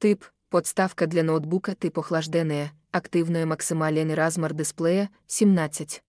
Тип подставка для ноутбука типу охлажденная, активної максимальный размер дисплея 17.